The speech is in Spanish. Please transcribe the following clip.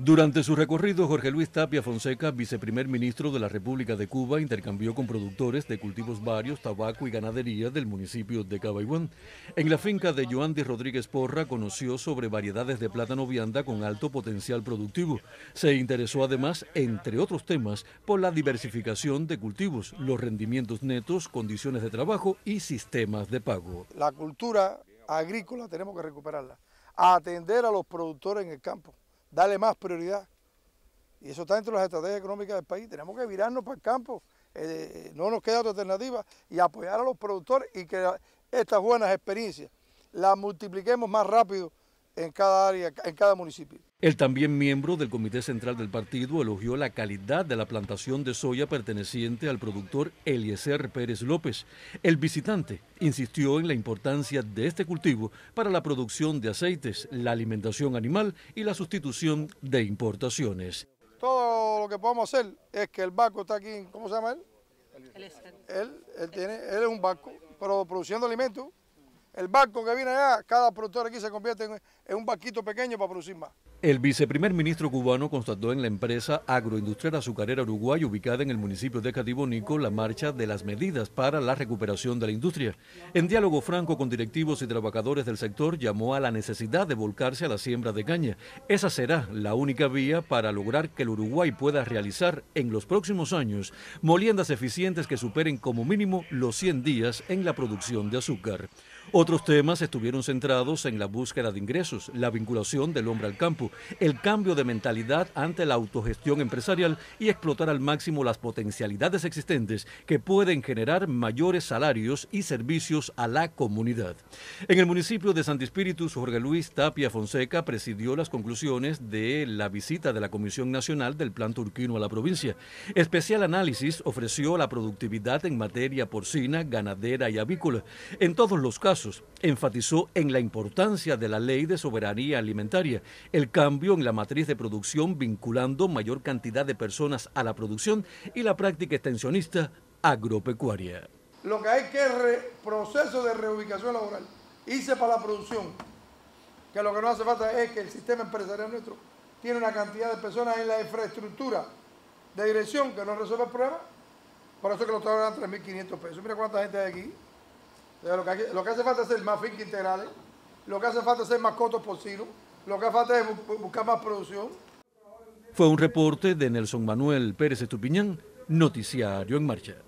Durante su recorrido, Jorge Luis Tapia Fonseca, viceprimer ministro de la República de Cuba, intercambió con productores de cultivos varios, tabaco y ganadería del municipio de Cabaiguán. En la finca de Joandy Rodríguez Porra conoció sobre variedades de plátano vianda con alto potencial productivo. Se interesó además, entre otros temas, por la diversificación de cultivos, los rendimientos netos, condiciones de trabajo y sistemas de pago. La cultura agrícola tenemos que recuperarla, atender a los productores en el campo darle más prioridad. Y eso está dentro de las estrategias económicas del país. Tenemos que virarnos para el campo. Eh, eh, no nos queda otra alternativa y apoyar a los productores y que estas buenas experiencias las multipliquemos más rápido en cada área, en cada municipio. El también miembro del Comité Central del Partido elogió la calidad de la plantación de soya perteneciente al productor Eliezer Pérez López. El visitante insistió en la importancia de este cultivo para la producción de aceites, la alimentación animal y la sustitución de importaciones. Todo lo que podemos hacer es que el barco está aquí, ¿cómo se llama él? Él, él, tiene, él es un barco, pero produciendo alimentos el barco que viene allá, cada productor aquí se convierte en, un barquito pequeño para producir más. El viceprimer ministro cubano constató en la empresa agroindustrial azucarera Uruguay, ubicada en el municipio de Cativónico la marcha de las medidas para la recuperación de la industria. En diálogo franco con directivos y trabajadores del sector, llamó a la necesidad de volcarse a la siembra de caña. Esa será la única vía para lograr que el Uruguay pueda realizar en los próximos años moliendas eficientes que superen como mínimo los 100 días en la producción de azúcar. Otros temas estuvieron centrados en la búsqueda de ingresos, la vinculación del hombre al campo, el cambio de mentalidad ante la autogestión empresarial y explotar al máximo las potencialidades existentes que pueden generar mayores salarios y servicios a la comunidad. En el municipio de Santispíritus, Jorge Luis Tapia Fonseca presidió las conclusiones de la visita de la Comisión Nacional del Plan Turquino a la provincia. Especial análisis ofreció la productividad en materia porcina, ganadera y avícola. En todos los casos, enfatizó en la importancia de la ley de soberanía alimentaria, el cambio en la matriz de producción vinculando mayor cantidad de personas a la producción y la práctica extensionista agropecuaria. Lo que hay que es proceso de reubicación laboral, hice para la producción, que lo que no hace falta es que el sistema empresarial nuestro tiene una cantidad de personas en la infraestructura de dirección que no resuelve el problema, por eso que lo trabajan 3.500 pesos. Mira cuánta gente hay aquí. lo, que hace falta es ser más finca integrales, lo que hace falta es ser más cotos lo que falta es buscar más producción. Fue un reporte de Nelson Manuel Pérez Estupiñán, Noticiario en Marcha.